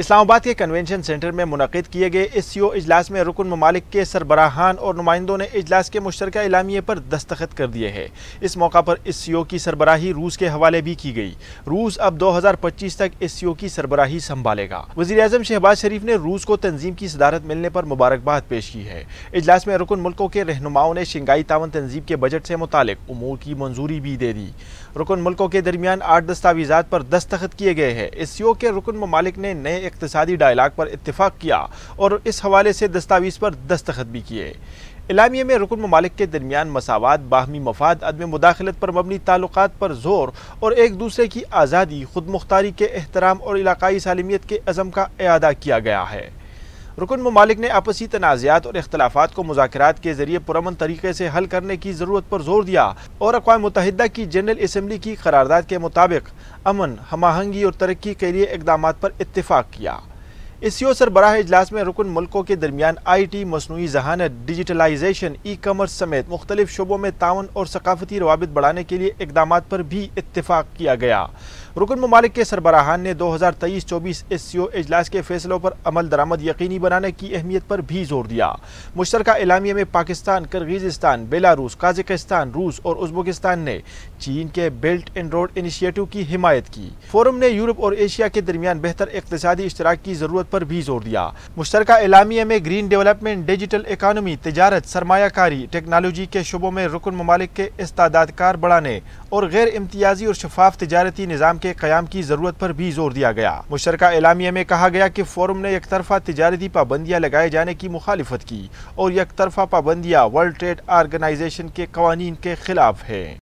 इस्लामाबाद के convention centre में मुनद किए गए इस सी ओ अजलास में रुकन ममालिक के सरबराहान और नुमाइंदों ने इजलास के मुश्तर इलामिये पर दस्तखत कर दिए हैं इस मौका पर इस सी ओ की सरबराही रूस के हवाले भी की गई रूस अब दो हजार पच्चीस तक इस सी ओ की सरबराही संभालेगा वजी अजम शहबाज शरीफ ने रूस को तंजीम की सदारत मिलने पर मुबारकबाद पेश की है अजलास में रुकन मुल्कों के रहनुमाओं ने शंगाई तावन तंजीम के बजट से मुतक उमूर की मंजूरी भी दे दी रुकन मुल्कों के दरमियान आठ दस्तावीजा पर दस्तखत किए गए हैं इस सी ओ के रुकन ममालिक ने नए इकतदी डायलाग पर इतफाक़ किया और इस हवाले से दस्तावेज़ पर दस्तखत भी किए इलामिया में रुकन ममालिक के दरमियान मसावत बाहमी मफाद अदम मुदाखलत पर मबनी ताल्लुक पर जोर और एक दूसरे की आज़ादी खुद मुख्तारी के अहतराम और इलाकई सालमियत के अज़म का अदा किया गया है रुकन ममालिक ने आपसी तनाज़ात और अख्तलाफा को मुजात के जरिए पुरमन तरीके से हल करने की ज़रूरत पर जोर दिया और अकवा मुतहदा की जनरल इसम्बली की करारदादा के मुताबिक अमन हमाहंगी और तरक्की के लिए इकदाम पर इतफाक़ किया इसियो सरबराह इजलास में रुकन मुल्कों के दरमियान आई टी मसनू जहानत डिजिटलाइजेशन ई कमर्स समेत मुख्तलिफ शोबों में तान और सकाफती रवाबित बढ़ाने के लिए इकदाम पर भी इतफाक़ किया गया रुकन ममालिक के सरबराहान ने 2023-24 एस सी ओ अजलास के फैसलों पर अमल दरामद यकीनी बनाने की अहमियत पर भी जोर दिया मुश्तर इलामिया में पाकिस्तान करगिजस्तान बेलारूस काजिकिस्तान रूस और उज्बेकिस्तान ने चीन के बेल्ट एंड रोड इनिशिएटिव की हिमायत की फोरम ने यूरोप और एशिया के दरमियान बेहतर इकतदी इश्तराक की ज़रूरत पर भी जोर दिया मुश्तर इलामिया में ग्रीन डेवलपमेंट डिजिटल इकानमी तजारत सरमाकारी टेक्नोलॉजी के शुबों में रुकन ममालिक के इस्तादकार बढ़ाने और गैर इम्तियाजी और शफाफ तजारती निज़ाम के क्याम की ज़रूरत पर भी जोर दिया गया मुशर एलामिया में कहा गया कि फोरम ने एक तरफा तजारती पाबंदियाँ लगाए जाने की मुखालफत की और एक तरफा पाबंदियाँ वर्ल्ड ट्रेड आर्गनाइजेशन के कवानीन के खिलाफ है